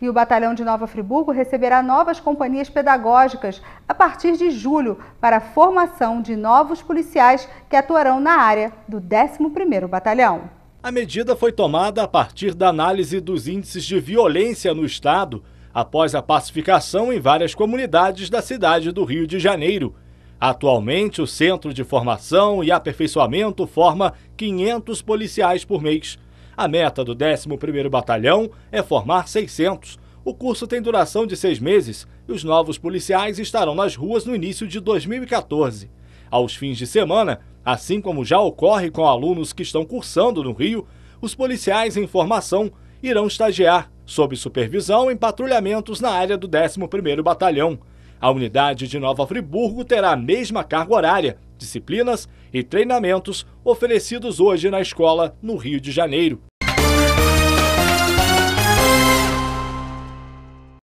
E o Batalhão de Nova Friburgo receberá novas companhias pedagógicas a partir de julho para a formação de novos policiais que atuarão na área do 11º Batalhão. A medida foi tomada a partir da análise dos índices de violência no estado após a pacificação em várias comunidades da cidade do Rio de Janeiro. Atualmente, o Centro de Formação e Aperfeiçoamento forma 500 policiais por mês. A meta do 11º Batalhão é formar 600. O curso tem duração de seis meses e os novos policiais estarão nas ruas no início de 2014. Aos fins de semana, assim como já ocorre com alunos que estão cursando no Rio, os policiais em formação irão estagiar, sob supervisão, em patrulhamentos na área do 11º Batalhão. A unidade de Nova Friburgo terá a mesma carga horária, disciplinas e treinamentos oferecidos hoje na escola no Rio de Janeiro.